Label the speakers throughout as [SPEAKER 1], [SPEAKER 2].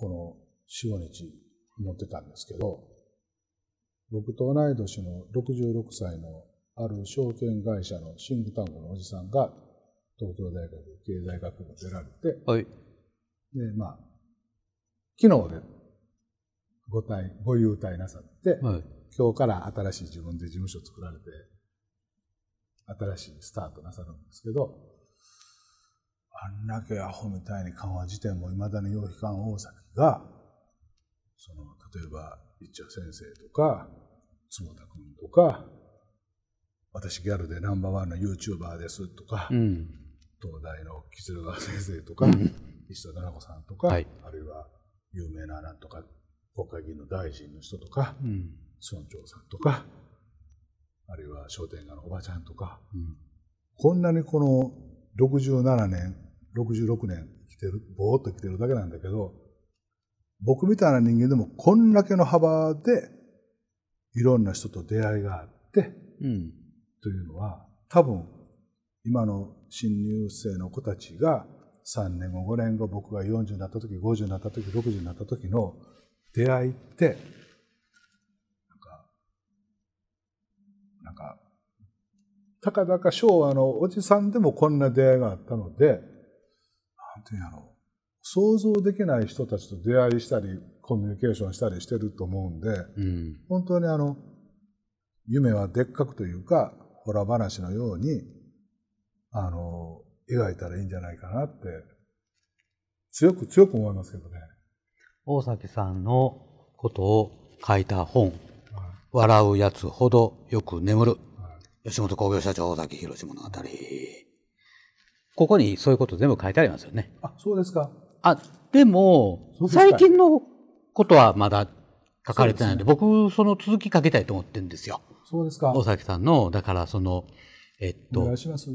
[SPEAKER 1] この四五日思ってたんですけど、僕と同い年の66歳のある証券会社のシングタンクのおじさんが東京大学経済学部に出られて、はい、でまあ昨日でご退ご優退なさって、はい、今日から新しい自分で事務所作られて新しいスタートなさるんですけどあんだけアホみたいに緩和辞典もいまだに要批感大崎がその例えば一茶先生とか坪田君とか私ギャルでナンバーワンの YouTuber ですとか、うん、東大の木鶴川先生とか、石田七子さんとか、はい、あるいは有名ななんとか国会議員の大臣の人とか、うん、村長さんとかあるいは商店街のおばちゃんとか、こんなにこの67年66年生きてる、ぼーっと来てるだけなんだけど、僕みたいな人間でもこんだけの幅でいろんな人と出会いがあって、うん、というのは多分今の新入生の子たちが3年後5年後僕が40になった時50になった時60になった時の出会いってなんかなんかたかだか昭和のおじさんでもこんな出会いがあったのでてんやろう。想像できない人たちと出会いしたり、コミュニケーションしたりしてると思うんで、うん、本当にあの、夢はでっかくというか、ほら話のように、あの、描いたらいいんじゃないかなって、強く強く思いますけどね。
[SPEAKER 2] 大崎さんのことを書いた本、はい、笑うやつほどよく眠る、はい、吉本興業社長大崎宏物語。ここにそういうこと全部書いてありますよね。あ、そうですか。あ、でも、最近のことはまだ書かれてないんで、でね、僕、その続き書きたいと思ってるんですよ。そうですか。大崎さんの、だからその、えっと、お願いします。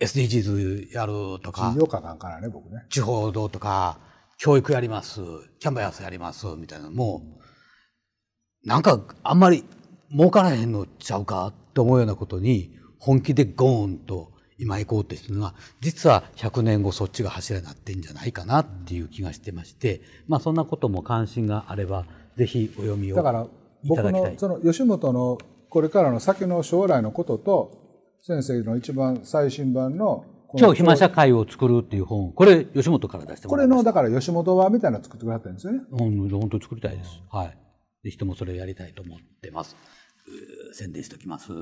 [SPEAKER 2] SDGs
[SPEAKER 1] やるとか、事業家なんからね、僕ね。
[SPEAKER 2] 地方道とか、教育やります、キャンバスやります、みたいなもうなんかあんまり儲からへんのちゃうかと思うようなことに、本気でゴーンと今行こうってするのは、実は100年後そっちが柱になってんじゃないかなっていう気がしてまして、まあそんなことも関心があれば、ぜひお読みをだから僕の
[SPEAKER 1] その吉本のこれからの先の将来のことと、先生の一番最新版の超暇
[SPEAKER 2] 社会を作るっていう本、これ吉本から出してこれの
[SPEAKER 1] だから吉本はみたいなの作ってくださったんですよね。
[SPEAKER 2] うん、本当作りたいです。はい。ぜひともそれをやりたいと思ってます。宣伝しておきます。